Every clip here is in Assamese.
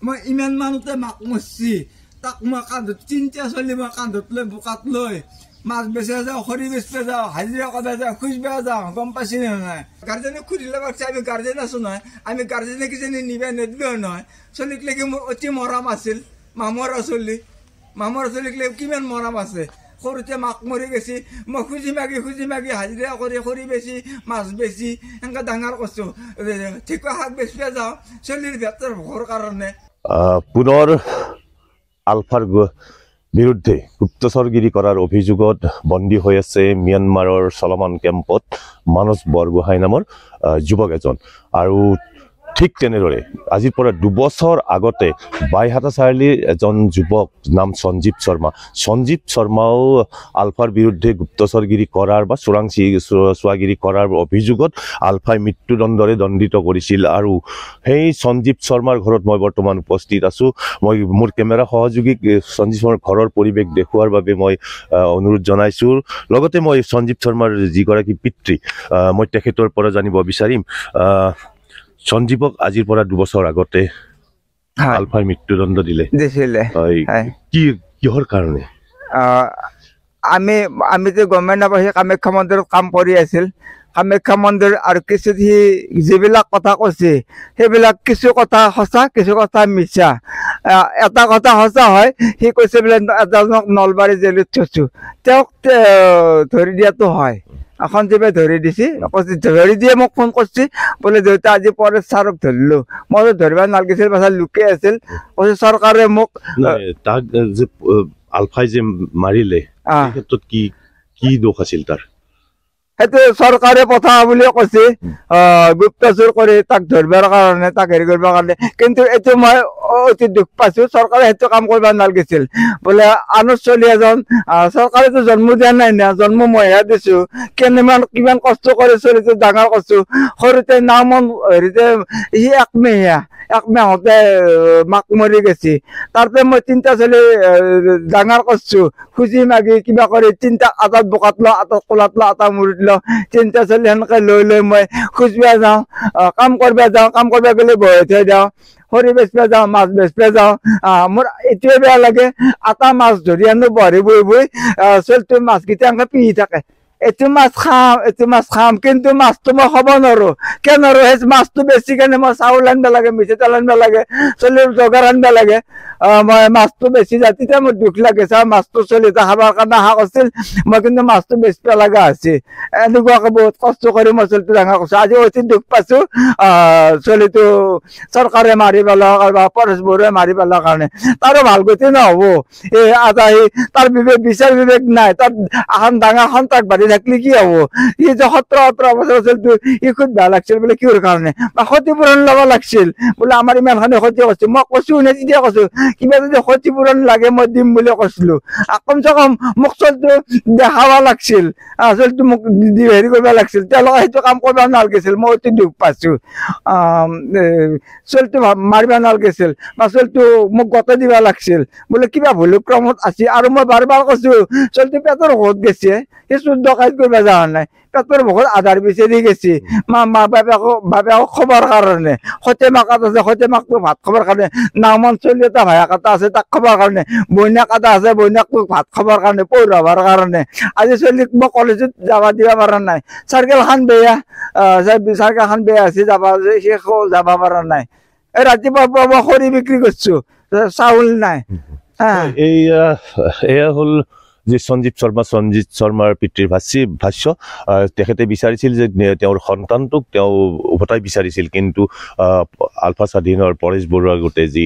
mau iman manut ya mak musi tak makan tuh cinta soli makan tuh tuh bukat loh mas besaja hari bes besa hari aku besa khus besa kompas ini mana kerja ini kudil lebar saya bi kerja ini sunah kami kerja ini kisah ini nih net bi orang soli kelihatan mau uti mora masil mamora soli mamora soli kelihatan kiman mora masil Koru te mak mori besi, mak kuzi magi kuzi magi hajde a kori kori besi, mas besi, enga dangar kosu, teko hak besi aza, sholir vetter kor karan ne. পুনৰ আলফাৰ বিৰুদ্ধে গুপ্তচৰগিৰি কৰাৰ অভিযোগত বন্দী হৈ আছে ম্যানমাৰৰ চলমান কেম্পত মানস বৰগোহাঁই নামৰ যুৱক এজন আৰু ঠিক তেনেদৰে আজিৰ পৰা দুবছৰ আগতে বাইহাটা চাৰিআলিৰ এজন যুৱক নাম সঞ্জীৱ শৰ্মা সঞ্জীৱ শৰ্মাও আলফাৰ বিৰুদ্ধে গুপ্তচৰগিৰি কৰাৰ বা চোৰাং চি চোৱাগিৰি কৰাৰ অভিযোগত আলফাই মৃত্যুদণ্ডৰে দণ্ডিত কৰিছিল আৰু সেই সঞ্জীৱ শৰ্মাৰ ঘৰত মই বৰ্তমান উপস্থিত আছোঁ মই মোৰ কেমেৰা সহযোগীক সঞ্জীৱ শৰ্মাৰ ঘৰৰ পৰিৱেশ দেখুওৱাৰ বাবে মই অনুৰোধ জনাইছোঁ লগতে মই সঞ্জীৱ শৰ্মাৰ যিগৰাকী পিতৃ মই তেখেতৰ পৰা জানিব বিচাৰিম সঞ্জীৱক আজিৰ পৰা দুবছৰ আগতে আলফাই মৃত্যুদণ্ড দিলে দিছিলে কি কিহৰ কাৰণে আমি আমি যে গমে নাপাওঁ সি কামাখ্যা মন্দিৰত কাম কৰি আছিল কামাখ্যা মন্দিৰ আৰু কিছু সি যিবিলাক কথা কৈছে সেইবিলাক কিছু কথা সঁচা কিছু কথা মিছা এটা কথা সঁচা হয় সি কৈছে বোলে এজনক নলবাৰী জেলত থৈছোঁ তেওঁক ধৰি দিয়াটো হয় এখন যে ধৰে দিছি কৈছে ধৰে দিয়ে মোক ফোন কৰিছে বোলে দেউতা আজি পৰে ছাৰক ধৰিলো মই ধৰবা নালাগিছিল পাছা লুকে আছিল কৈছে সৰকাৰে মোক তাক যে আলফাই যে মাৰিলে কি কি দোষ আছিল তাৰ সেইটো চৰকাৰে পঠাব বুলি কৈছে গুপ্তচুৰ কৰি তাক ধৰিবৰ কাৰণে তাক হেৰি কৰিবৰ কাৰণে কিন্তু এইটো মই অতি দুখ পাইছো চৰকাৰে সেইটো কাম কৰিব নালাগিছিল বোলে আনুষ্ঠলী এজন চৰকাৰেতো জন্ম দিয়া নাই না জন্ম মইহে দিছো কেনেমান কিমান কষ্ট কৰি চলিছোঁ ডাঙৰ কৰিছো সৰুতে নাম হেৰিতে সি একমহীয়া একমাহতে মাক মৰি গৈছে তাৰপৰা মই তিনিটা চলি ডাঙৰ কৰিছো খুজি মাগি কিবা কৰি তিনিটা আটাত বোকাত লওঁ আটাত কোলাত লওঁ আটা মৰি দিলোঁ লওঁ চিন্তা চলি সেনেকৈ লৈ লৈ মই খোজবিয়া যাওঁ কাম কৰিব যাওঁ কাম কৰিব গ'লে বহি থৈ যাওঁ খৰি বেচিব যাওঁ মাছ বেচিব যাওঁ মোৰ এইটোৱে বেয়া লাগে আটা মাছ ধৰি আনো বহি বহি বহি চলিটো মাছকেইটা এনেকৈ পিহি থাকে এইটো মাছ খাম এইটো মাছ খাম কিন্তু মাছটো মই খাব নোৱাৰো কে নোৱাৰো সেই মাছটো বেছি কেনে মই চাউল আনিব লাগে তেল আনিব লাগে চলি জগাৰ আনিব লাগে মই মাছটো বেছি যায় মোৰ দুখ লাগে চাওঁ মাছটো চলি এটা খাবৰ কাৰণে আশা কৰিছিল মই কিন্তু মাছটো বেছি লগা হৈছে এনেকুৱাকৈ বহুত কষ্ট কৰি মই চলিটো ডাঙৰ কৰিছোঁ আজি অতি দুখ পাইছোঁ চলিটো চৰকাৰে মাৰি পেলোৱাৰ কাৰণে বা পৰেশবোৰে মাৰি পেলোৱাৰ কাৰণে তাৰো ভাল গতি নহ'ব এই আজি তাৰ বিবেক বিচাৰ বিবেক নাই তাত এখন ডাঙৰ সন্তাক বাঢ়ি থাকলে কি হব ই যে সতেরো সতেরো বছর আছে ই খুব ভাল লাগছিল বোলে কিহর কারণে বা ক্ষতিপূরণ লগা লাগছিল বোলে আমার ইমানখানি ক্ষতি কৰিছো মই কৈছো শুনে তেতিয়া কৈছো কিবা যদি ক্ষতিপূরণ লাগে মই দিম বুলি কৈছিলো কম চে কম মোক চলটো দেখাব লাগছিল আচলটো মোক হেৰি কৰিব লাগছিল তেওঁলোকে সেইটো কাম কৰিব নালাগে মই অতি দুখ পাইছো চলটো মাৰিব নালাগিছিল বা চলটো মোক গতে দিব লাগছিল বোলে কিবা ভুলক্ৰমত আছে আৰু মই বাৰ বাৰ কৈছো চলটো পেটৰ ঘৰত গেছে সেই চৈধ্যক কাজ কৰিব যাৱা নাই পেটৰ মুখত আধাৰ বিচাৰি গেছি মা মা বাপেক বাপেক খবৰ কাৰণে সতে মাকাত আছে সতে মাকটো ভাত খাবৰ কাৰণে নামন চলি এটা ভায়াক এটা আছে তাক খাবৰ কাৰণে বইনাক এটা আছে বইনাকটোক ভাত খাবৰ কাৰণে পৰুৱাবৰ কাৰণে আজি চলিক মই কলেজত যাবা দিব পৰা নাই চাৰ্কেলখন বেয়া চাৰ্কেলখন বেয়া আছে যাব শেষ যাব পৰা নাই এই ৰাতিপুৱাৰ পৰা মই খৰি বিক্ৰী কৰিছোঁ চাউল নাই হা এয়া হ'ল যে সঞ্জীৱ শৰ্মা সঞ্জিত শৰ্মাৰ পিতৃৰ ভাষী ভাষ্য তেখেতে বিচাৰিছিল যে তেওঁৰ সন্তানটোক তেওঁ উভতাই বিচাৰিছিল কিন্তু আলফা স্বাধীনৰ পৰেশ বৰুৱা গোটেই যি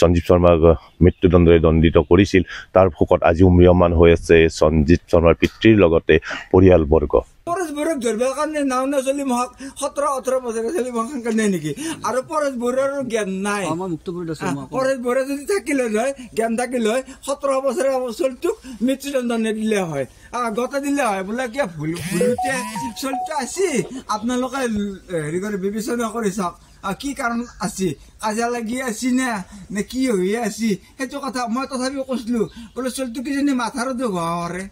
সঞ্জীৱ শৰ্মাক মৃত্যুদণ্ডৰে দণ্ডিত কৰিছিল তাৰ ভোকত আজিও ম্ৰিয়মান হৈ আছে সঞ্জীৱ শৰ্মাৰ পিতৃৰ লগতে পৰিয়ালবৰ্গ বৰক ধৰিবৰ কাৰণে নাও নাচলি মহাক সোতৰ ওঠৰ বছৰে চলি মহাক কাৰণে নেকি আৰু পৰেশ বৰুৱাৰো জ্ঞান নাই পৰেশ বৰুৱা যদি থাকিলে হয় জ্ঞান থাকিলে হয় সোতৰ বছৰৰ অঞ্চলটোক মৃত্যুদণ্ড নিদিলে হয় আগতে দিলে হয় বোলে কিয় ভুল ভুলতে চলিটো আছে আপোনালোকে হেৰি কৰি বিবেচনা কৰি চাওক কি কাৰণ আছে কাজিয়া লাগি আছে নে নে কি হৈয়ে আছে সেইটো কথা মই তথাপিও কৈছিলোঁ বোলে চলিটো কিজনী মাথাৰতো ঘৰে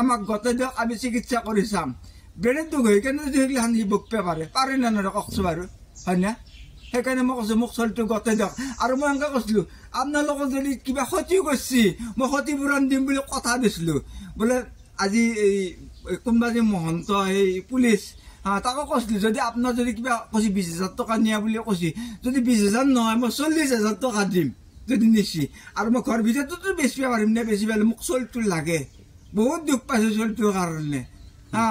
আমাক গোটেই দিয়ক আমি চিকিৎসা কৰি চাম Ganun to gawin, kanina din lang ibog pa pare. Pare na nara kakso pare. Hanya? Hei kanina mo kakso mo kusol tong kota dok. Aro mo ang kakoslo. Am na loko dali kiba hoti ko si. Mo hoti buran din bulo kota dislo. Bula, adi, kung ba din mo honto, hei, pulis. Ha, tako kakoslo. Jadi ap na dali kiba kasi bisisat to kanina bulo ko si. Jadi bisisat no, mo soli sa sato kadim. Jadi nisi. Aro mo kor bisat to to bisipa pare. Mne bisipa lo mo kusol tulage. Bukod yuk pa sa sol tulagarne. Hmm.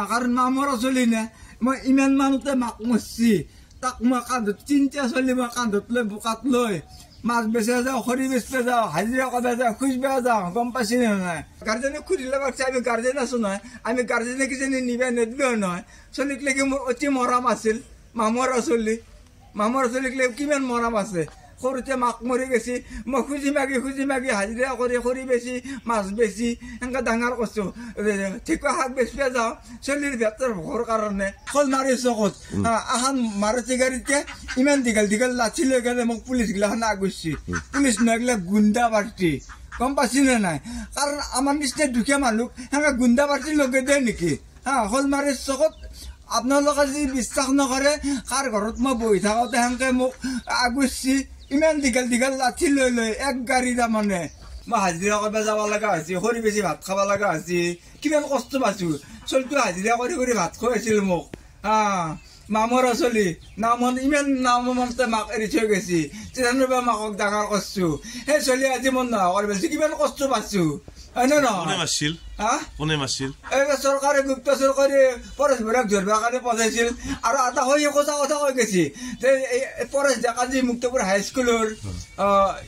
karon mamura suli na ma iman manu te mak musi tak makandut cinca suli makandut le bukat loy mas besa da khori bes pe da hazira ko besa kuş be da gom pasin na gardene kuri le bak sabi gardene suna ami gardene ki seni nibe ne dilo na suli kle ki oti moram asil mamura suli mamura suli kle kimen moram asil সৰুতে মাক মৰি গেছি মই খুজি মাগি খুজি মাগি হাজিৰা কৰি খৰি বেচি মাছ বেচি এনেকৈ ডাঙৰ কৰিছোঁ ঠিকা শাক বেচিব যাওঁ চলিৰ ভেটৰ ভোগৰ কাৰণে শল মাৰিছোঁ ক'ত আহান মাৰুতি গাড়ীতে ইমান দীঘল দীঘল লাঠি লৈ কেনে মোক পুলিচগিলাখন আগুচি পুলিচ নাগিলে গুণ্ডা পাৰ্টি গম পাইছিলে নাই কাৰণ আমাৰ নিচিনা দুখীয়া মানুহ সেনেকৈ গুণ্ডা পাৰ্টি লগে দিয়ে নেকি হা শল মাৰি চকত আপোনালোকে যদি বিশ্বাস নকৰে কাৰ ঘৰত মই বহি থাকোঁতে সেনেকৈ মোক আগুচি ইমান দীঘল দীঘল লাঠি লৈ লৈ এক গাড়ী তাৰমানে মই হাজিৰা কৰিব যাব লগা হৈছে খৰি বেছি ভাত খাব লগা হৈছে কিমান কষ্ট পাইছোঁ চলিটো হাজিৰা কৰি কৰি ভাত খুৱাইছিল মোক হা মামৰ চলি নামত ইমান নামতে মাক এৰি থৈ গৈছে তেনেদৰে মাকক ডাঙৰ কৰিছোঁ সেই চলি আজি মই নোহোৱা কৰি পেলাইছোঁ কিমান কষ্ট পাইছোঁ এনে নহয় কোনে মাৰিছিল হা কোনে মাৰিছিল এই চৰকাৰে গুপ্ত চৰকাৰে পৰেশ বৰাক ধৰিবৰ কাৰণে পঠাইছিল আৰু এটা হৈ কথা কথা কৈ গৈছে যে এই পৰেশ ডেকা যি মুক্তপুৰ হাইস্কুলৰ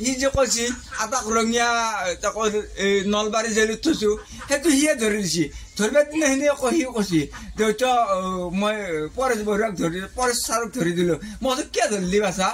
সি যে কৈছে আটাক ৰঙীয়া এই নলবাৰী জেলত থৈছোঁ সেইটো সিয়ে ধৰি দিছে ধৰিব দিনাখিনিয়ে কৈ সিও কৈছে দেউতা মই পৰেশ বৰুৱাক ধৰি পৰেশ ছাৰক ধৰি দিলোঁ মই কিয় ধৰিলি বাছা